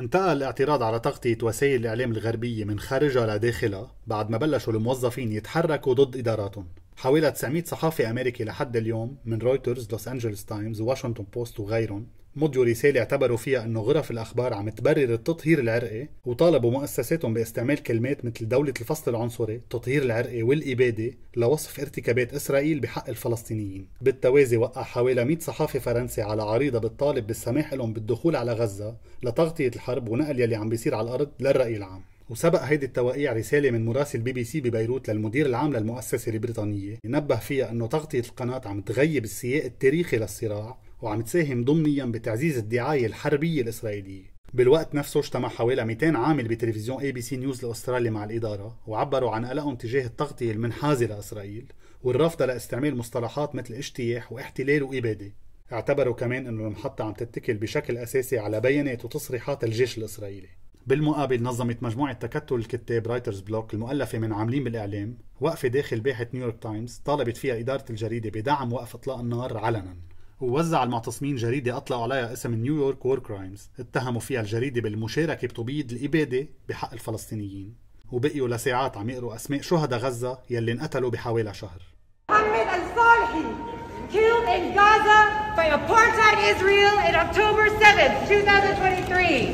انتقل الاعتراض على تغطية وسائل الإعلام الغربية من خارجها لداخلها بعد ما بلشوا الموظفين يتحركوا ضد إداراتهم حوالي 900 صحافي أمريكي لحد اليوم من رويترز، لوس أنجلوس تايمز، واشنطن بوست وغيرهم مضوا رسالة اعتبروا فيها أنه غرف الأخبار عم تبرر التطهير العرقي وطالبوا مؤسساتهم باستعمال كلمات مثل دولة الفصل العنصري، التطهير العرقي والإبادة لوصف ارتكابات إسرائيل بحق الفلسطينيين بالتوازي وقع حوالي 100 صحافي فرنسي على عريضة بتطالب بالسماح لهم بالدخول على غزة لتغطية الحرب ونقل يلي عم بيصير على الأرض للرأي العام وسبق هيدي التوقيع رسالة من مراسل بي بي سي ببيروت للمدير العام للمؤسسة البريطانية نبه فيها أنه تغطية القناة عم تغيب السياق التاريخي للصراع وعم تساهم ضمنيا بتعزيز الدعاية الحربية الإسرائيلية بالوقت نفسه اجتمع حوالي 200 عامل بتلفزيون اي بي سي نيوز الاسترالي مع الاداره وعبروا عن قلقهم تجاه التغطيه المنحازه لاسرائيل والرافضه لاستعمال مصطلحات مثل اجتياح واحتلال واباده. اعتبروا كمان انه المحطه عم تتكل بشكل اساسي على بيانات وتصريحات الجيش الاسرائيلي. بالمقابل نظمت مجموعة تكتل الكتاب رايترز بلوك المؤلفة من عاملين بالإعلام وقفة داخل باحة نيويورك تايمز طالبت فيها إدارة الجريدة بدعم وقف إطلاق النار علنا ووزع المعتصمين جريدة أطلقوا عليها اسم نيويورك وور كرايمز اتهموا فيها الجريدة بالمشاركة بتبييض الإبادة بحق الفلسطينيين وبقيوا لساعات عم يقروا أسماء شهداء غزة يلي انقتلوا بحوالي شهر محمد الصالحي killed in Gaza by apartheid Israel in October 7, 2023.